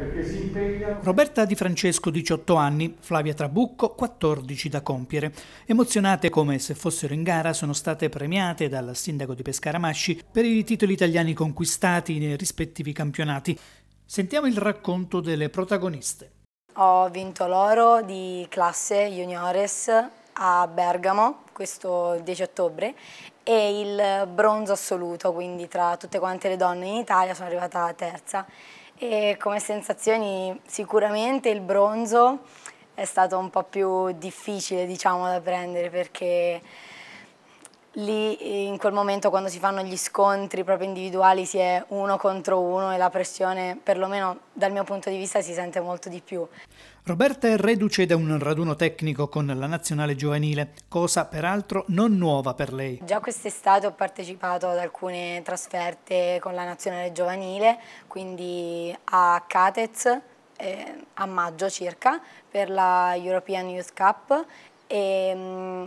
perché si impegna. Roberta Di Francesco, 18 anni, Flavia Trabucco, 14 da compiere. Emozionate come se fossero in gara, sono state premiate dal sindaco di Pescara Masci per i titoli italiani conquistati nei rispettivi campionati. Sentiamo il racconto delle protagoniste. Ho vinto l'oro di classe juniores a Bergamo questo 10 ottobre e il bronzo assoluto, quindi tra tutte quante le donne in Italia sono arrivata terza e come sensazioni sicuramente il bronzo è stato un po' più difficile diciamo da prendere perché lì in quel momento quando si fanno gli scontri proprio individuali si è uno contro uno e la pressione perlomeno dal mio punto di vista si sente molto di più. Roberta è reduce da un raduno tecnico con la nazionale giovanile, cosa peraltro non nuova per lei. Già quest'estate ho partecipato ad alcune trasferte con la nazionale giovanile, quindi a Catez eh, a maggio circa per la European Youth Cup e mh, mm,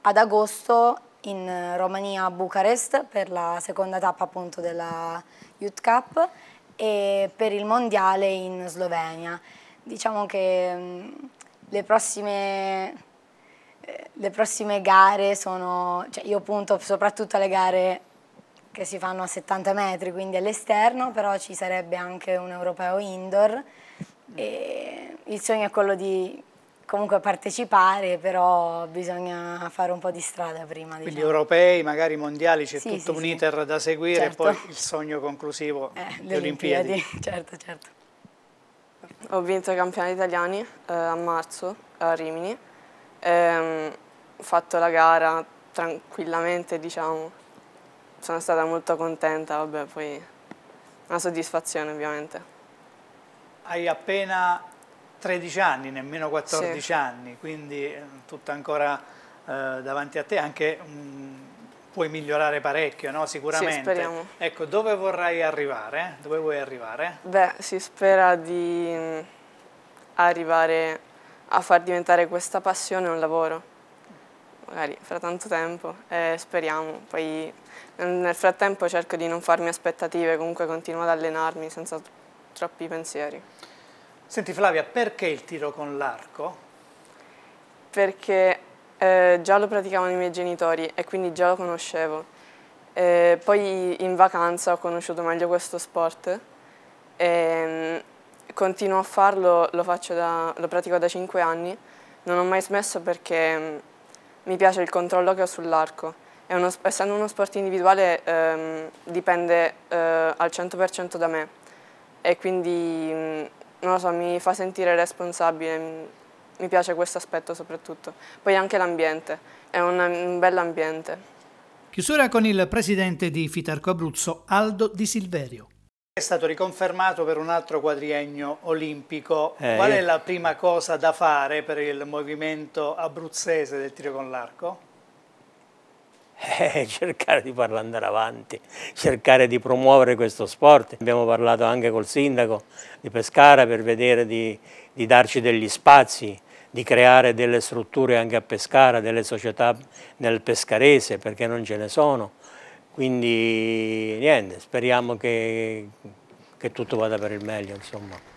ad agosto in eh, Romania a Bucarest per la seconda tappa appunto della Youth Cup e per il mondiale in Slovenia. Diciamo che mm, le prossime, eh, le prossime gare sono, cioè io punto soprattutto alle gare che si fanno a 70 metri, quindi all'esterno, però ci sarebbe anche un europeo indoor e il sogno è quello di comunque partecipare, però bisogna fare un po' di strada prima. Quindi diciamo. europei, magari mondiali, c'è sì, tutto sì, un iter da seguire certo. e poi certo. il sogno conclusivo eh, le Olimpiadi. Olimpiadi. Certo, certo. Ho vinto i campionati italiani eh, a marzo a Rimini, ehm, ho fatto la gara tranquillamente, diciamo, sono stata molto contenta, vabbè, poi una soddisfazione ovviamente. Hai appena 13 anni, nemmeno 14 sì. anni, quindi eh, tutto ancora eh, davanti a te, anche mh, mm, puoi migliorare parecchio, no? sicuramente. Sì, ecco, dove vorrai arrivare? Dove vuoi arrivare? Beh, si spera di mm, arrivare a far diventare questa passione un lavoro magari fra tanto tempo, eh, speriamo. Poi nel frattempo cerco di non farmi aspettative, comunque continuo ad allenarmi senza troppi pensieri. Senti Flavia, perché il tiro con l'arco? Perché eh, già lo praticavano i miei genitori e quindi già lo conoscevo. Eh, poi in vacanza ho conosciuto meglio questo sport e mm, continuo a farlo, lo, da, lo pratico da 5 anni. Non ho mai smesso perché mm, mi piace il controllo che ho sull'arco. Uno, essendo uno sport individuale ehm, dipende eh, al 100% da me e quindi mm, non lo so, mi fa sentire responsabile, mi piace questo aspetto soprattutto. Poi anche l'ambiente, è un, un bell'ambiente. Chiusura con il presidente di Fitarco Abruzzo, Aldo Di Silverio. È stato riconfermato per un altro quadriennio olimpico. Eh, Qual è la prima cosa da fare per il movimento abruzzese del tiro con l'arco? è cercare di farla andare avanti, cercare di promuovere questo sport. Abbiamo parlato anche col sindaco di Pescara per vedere di, di darci degli spazi, di creare delle strutture anche a Pescara, delle società nel pescarese perché non ce ne sono. Quindi niente, speriamo che, che tutto vada per il meglio. Insomma.